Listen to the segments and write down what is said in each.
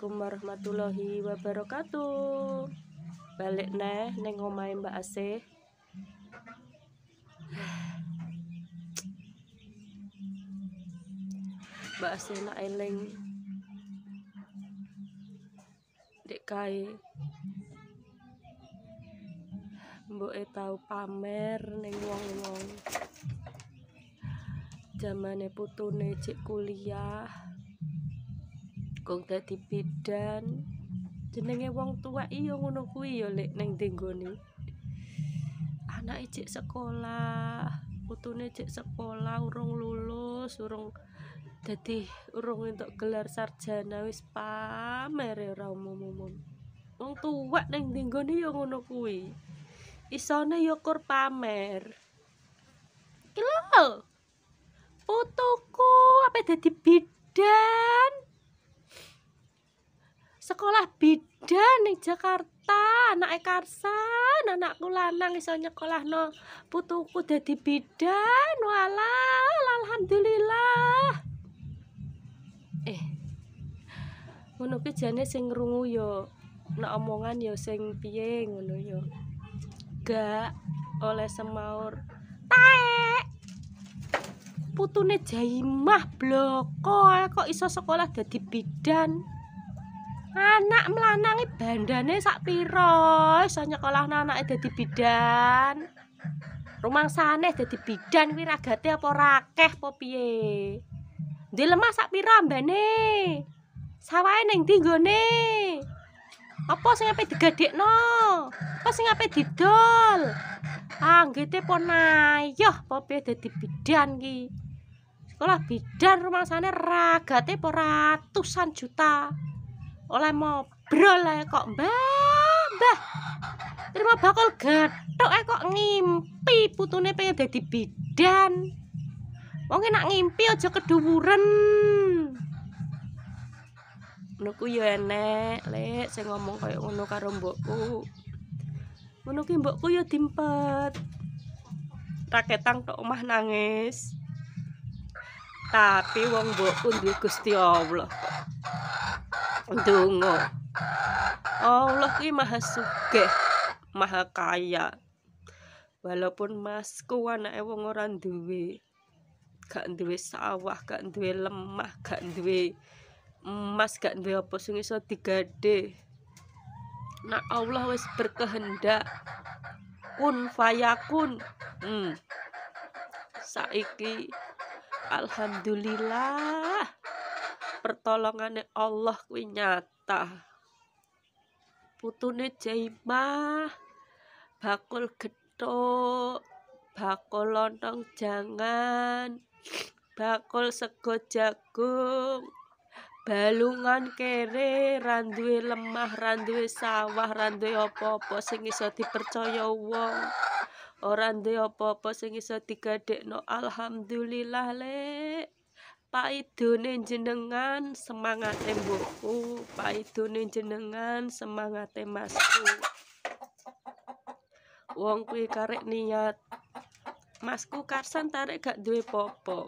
Assalamualaikum warahmatullahi wabarakatuh. Balik neh neng ngomain Mbak Asih. Mbak Asih nak eling. Dek Mbak e tau pamer neng wong-wong. Jamane putune cek kuliah. kok dadi bidan jenenge wong tua iya ngono kuwi ya lek ning dinggone anak ijek e sekolah putune ijek sekolah urung lulus urung dadi urung entuk gelar sarjana wis pamer e ora umum wong tua ning dinggone ya ngono kuwi isone ya kur pamer kilo putuku apa dadi bidan sekolah bidan ning Jakarta anake Karsa anakku lanang iso nyekolah putuku dadi bidan wala alhamdulillah eh ngono ki jane sing ngrungu yo nek omongan yo sing piye ngono yo gak oleh semaur taek putune jaimah bloko kok iso sekolah dadi bidan anak melanangi bandane sak piro iso nyekolahno anake dadi bidan rumang sane dadi bidan kuwi ragate apa rakeh apa piye ndek lemah sak piro ambane sawahe ning ndi nggone apa sing ape digadekno apa sing ape didol ah nggete pon ayoh apa piye dadi bidan ki sekolah bidan rumang sane ragate apa ratusan juta oleh mobrol ae kok mbah mbah terima bakul gatuk ae kok ngimpi putune pengen dadi bidan wong enak ngimpi aja keduwuren ngono ku yo enek lek sing ngomong kaya ngono karo mbokku ngono ki mbokku yo dimpet raketang tok omah nangis tapi wong mbokku duwe Gusti Allah Dungo. Allah ki maha sugih, maha kaya. Walaupun masku anake wong ora duwe. Gak duwe sawah, gak duwe lemah, gak duwe emas, gak duwe apa sing iso digade. Nah Allah wis berkehendak kun fayakun. Hmm. Saiki alhamdulillah. pertolongannya Allah kuwi nyata putune jaimah bakul getuk bakul lontong jangan bakul sego jagung balungan kere randuwe lemah randuwe sawah randuwe opo-opo sing iso dipercaya wong ora ndek apa-apa sing iso digadekno alhamdulillah lek paidone jenengan semangate mbokku paidone jenengan semangate masku wong kuwi karek niat masku karsan tarik gak duwe popo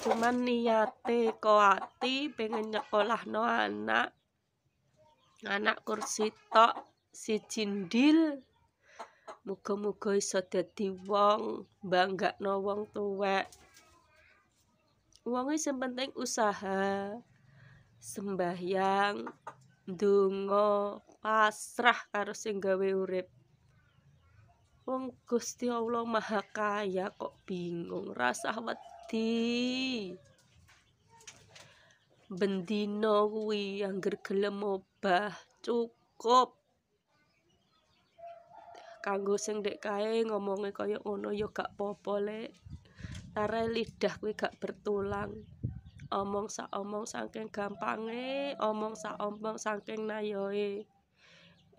cuman niate koati pengen nyekolah no anak anak kursi tok si jindil muga-muga iso dadi wong bangga no wong tuwek wonge sing penting usaha sembahyang donga pasrah karo sing gawe urip wong Gusti Allah Maha Kaya kok bingung rasa wedi bendino kuwi anggere gelem obah cukup kanggo sing dek kae ngomongi kaya ngono yo gak popo lek tarai lidah kuwi gak bertulang omong sa omong saking gampange omong sa omong saking nayoe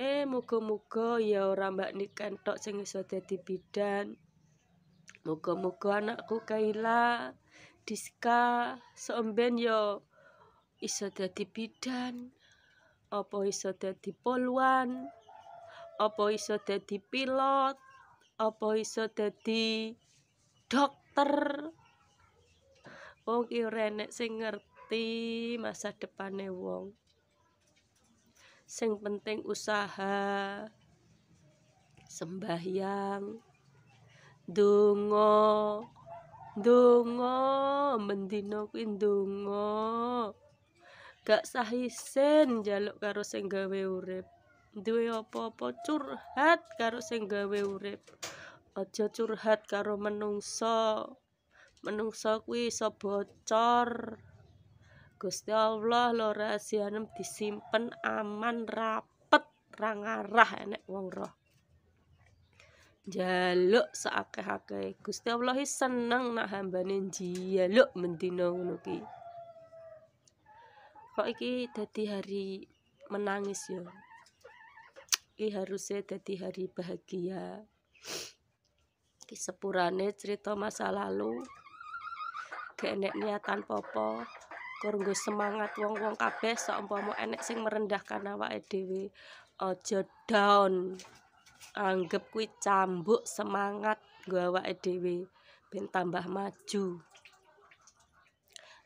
eh muga-muga ya ora mbak niken tok sing iso dadi bidan muga-muga anakku Kaila Diska seomben yo ya iso dadi bidan apa iso dadi poluan apa iso dadi pilot apa iso dadi dok pinter wong iki renek sing ngerti masa depane wong sing penting usaha sembahyang donga donga mendina kuwi donga gak sah isen jaluk karo sing gawe urip duwe apa-apa curhat karo sing gawe urip aja curhat karo menungso. Menungso kuwi iso bocor Gusti Allah lo rahasia nem disimpen aman rapet ra ngarah enek wong roh Jaluk saake-ake Gusti Allah seneng nak hambane jaluk mendino ngono ki Kok iki dadi hari menangis yo Ki harusnya dadi hari bahagia sepurane cerita masa lalu genek niatan popo kurunggu semangat wong-wong kabeh seumpama enek sing merendahkan awa edewi ojo down Anggep kuwi cambuk semangat gua awa edewi bin tambah maju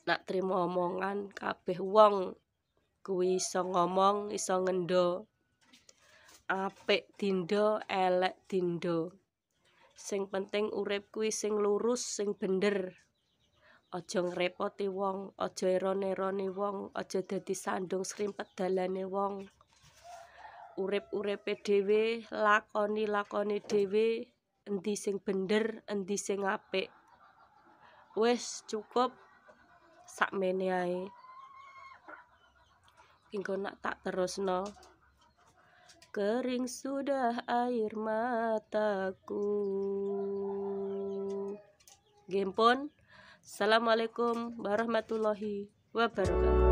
nak terima omongan kabeh wong kuwi iso ngomong iso ngendo apik dindo elek dindo sing penting urip kuwi sing lurus sing bener aja ngrepoti wong aja eron-eroni wong aja dadi sandung srimpet dalane wong urip-uripe dhewe lakoni-lakoni dhewe endi sing bener endi sing apik wis cukup sakmene ae engko nak tak terusno kering sudah air mataku. Gempon, Assalamualaikum warahmatullahi wabarakatuh.